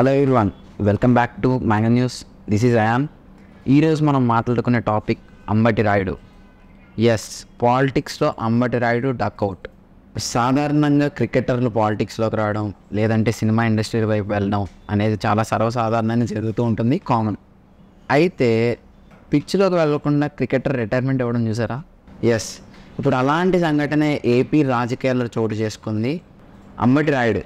hello one welcome back to మ్యాంగన్ news this is I am ఈరోజు మనం మాట్లాడుకునే టాపిక్ అంబటి రాయుడు ఎస్ పాలిటిక్స్లో అంబటి రాయుడు డక్అవుట్ సాధారణంగా క్రికెటర్లు పాలిటిక్స్లోకి రావడం లేదంటే సినిమా ఇండస్ట్రీ వైపు వెళ్ళడం అనేది చాలా సర్వసాధారణంగా జరుగుతూ ఉంటుంది కామన్ అయితే పిచ్లోకి వెళ్ళకుండా క్రికెటర్ రిటైర్మెంట్ ఇవ్వడం చూసారా ఎస్ ఇప్పుడు అలాంటి సంఘటన ఏపీ రాజకీయాల్లో చోటు చేసుకుంది అంబటి రాయుడు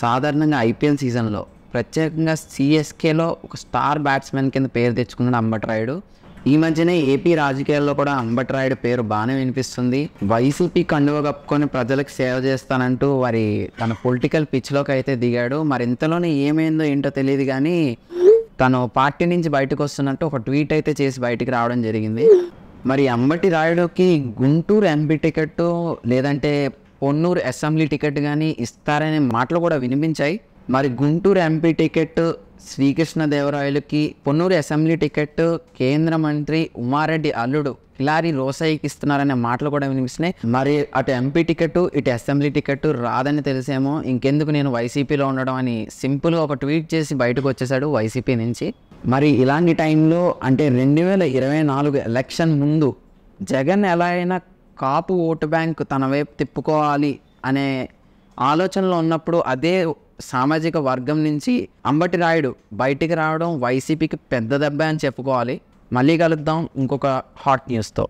సాధారణంగా ఐపీఎల్ సీజన్లో ప్రత్యేకంగా సిఎస్కేలో ఒక స్టార్ బ్యాట్స్మెన్ కింద పేరు తెచ్చుకున్నాడు అంబట్రాయుడు ఈ మధ్యనే ఏపీ రాజకీయాల్లో కూడా అంబట్రాయుడు పేరు బాగానే వినిపిస్తుంది వైసీపీ కండువ కప్పుకొని ప్రజలకు సేవ చేస్తానంటూ వారి తన పొలిటికల్ పిచ్లోకి అయితే దిగాడు మరి ఇంతలోనే ఏమైందో ఏంటో తెలియదు కానీ తను పార్టీ నుంచి బయటకు వస్తున్నట్టు ఒక ట్వీట్ అయితే చేసి బయటికి రావడం జరిగింది మరి అంబటి రాయుడుకి గుంటూరు ఎంపీ టికెట్ లేదంటే పొన్నూరు అసెంబ్లీ టికెట్ కానీ ఇస్తారనే మాటలు కూడా వినిపించాయి మరి గుంటూరు ఎంపీ టికెట్ శ్రీకృష్ణదేవరాయలకి పొన్నూరు అసెంబ్లీ టికెట్ కేంద్ర మంత్రి ఉమారెడ్డి అల్లుడు హిలారీ రోసయ్యకి ఇస్తున్నారనే మాటలు కూడా వినిపిస్తున్నాయి మరి అటు ఎంపీ టికెట్ ఇటు అసెంబ్లీ టికెట్ రాదని తెలిసేమో ఇంకెందుకు నేను వైసీపీలో ఉండడం అని సింపుల్గా ఒక ట్వీట్ చేసి బయటకు వచ్చేసాడు వైసీపీ నుంచి మరి ఇలాంటి టైంలో అంటే రెండు వేల ఇరవై నాలుగు ఎలక్షన్ ముందు జగన్ ఎలా అయినా కాపు ఓటు బ్యాంక్ తన వైపు తిప్పుకోవాలి అనే ఆలోచనలో ఉన్నప్పుడు అదే సామాజిక వర్గం నుంచి అంబటి రాయుడు బయటికి రావడం వైసీపీకి పెద్ద దెబ్బ అని చెప్పుకోవాలి మళ్ళీ కలుద్దాం ఇంకొక హాట్ న్యూస్తో